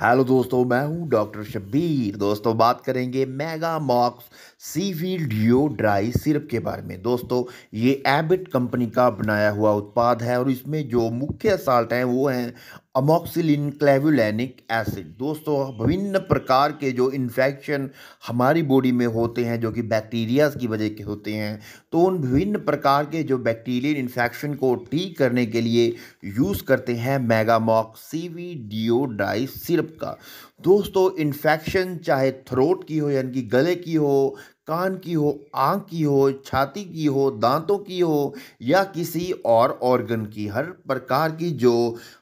hello दोस्तों मैं हूं डॉक्टर शब्बीर दोस्तों बात करेंगे Mega Mox C V D O dry syrup के बारे में दोस्तों ये एबिट कंपनी का बनाया हुआ उत्पाद है और इसमें जो मुख्य साल्ट हैं वो हैं अमोक्सिलिन क्लेवुलैनिक एसिड दोस्तों विभिन्न प्रकार के जो इन्फेक्शन हमारी बॉडी में होते हैं जो कि बैक्टीरियाज की वजह के होते हैं तो उन विभिन्न प्रकार के जो बैक्टीरियल इन्फेक्शन को ठीक करने के लिए यूज़ करते हैं Megamox C V dry syrup का दोस्तों इन्फेक्शन चाहे थ्रोट की हो यानी कि गले की हो कान की हो आँख की हो छाती की हो दांतों की हो या किसी और ऑर्गन की हर प्रकार की जो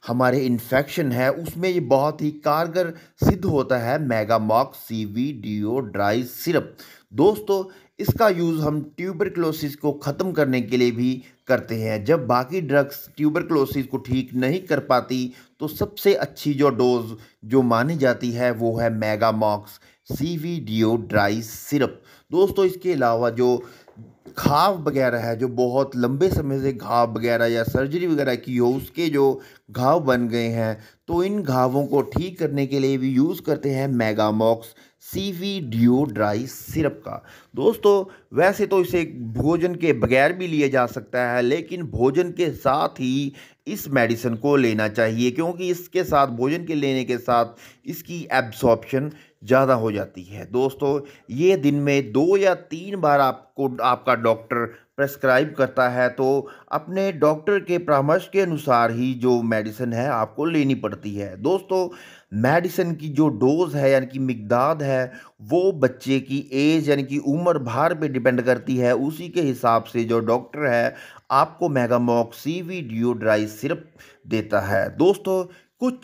हमारे इन्फेक्शन है उसमें ये बहुत ही कारगर सिद्ध होता है Megamox C V D O dry syrup दोस्तों इसका यूज़ हम ट्यूबरक्लोसिस को ख़त्म करने के लिए भी करते हैं जब बाकी ड्रग्स ट्यूबरक्लोसिस को ठीक नहीं कर पाती तो सबसे अच्छी जो डोज जो मानी जाती है वो है Mox C V D O dry syrup दोस्तों इसके अलावा जो घाव वगैरह है जो बहुत लंबे समय से घाव वगैरह या सर्जरी वगैरह की हो उसके जो घाव बन गए हैं तो इन घावों को ठीक करने के लिए भी यूज़ करते हैं Mox C V D O dry syrup का दोस्तों वैसे तो इसे भोजन के बगैर भी लिया जा सकता है लेकिन भोजन के साथ ही इस मेडिसिन को लेना चाहिए क्योंकि इसके साथ भोजन के लेने के साथ इसकी एब्सॉर्प्शन ज़्यादा हो जाती है दोस्तों ये दिन में दो या तीन बार आपको आपका डॉक्टर प्रेस्क्राइब करता है तो अपने डॉक्टर के परामर्श के अनुसार ही जो मेडिसिन है आपको लेनी पड़ती है दोस्तों मेडिसिन की जो डोज़ है यानी कि मकदाद है वो बच्चे की एज यानी कि उम्र भार पे डिपेंड करती है उसी के हिसाब से जो डॉक्टर है आपको वी डिओड्राई सिरप देता है दोस्तों कुछ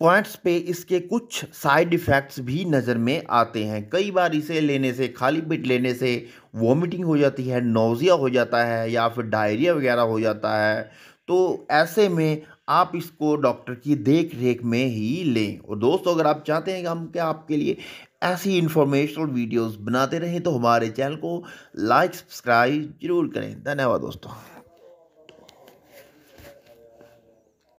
पॉइंट्स पे इसके कुछ साइड इफ़ेक्ट्स भी नज़र में आते हैं कई बार इसे लेने से खाली पेट लेने से वॉमिटिंग हो जाती है नोज़िया हो जाता है या फिर डायरिया वगैरह हो जाता है तो ऐसे में आप इसको डॉक्टर की देख रेख में ही लें और दोस्तों अगर आप चाहते हैं कि हम क्या आपके लिए ऐसी इन्फॉर्मेशनल वीडियोज़ बनाते रहें तो हमारे चैनल को लाइक सब्सक्राइब जरूर करें धन्यवाद दोस्तों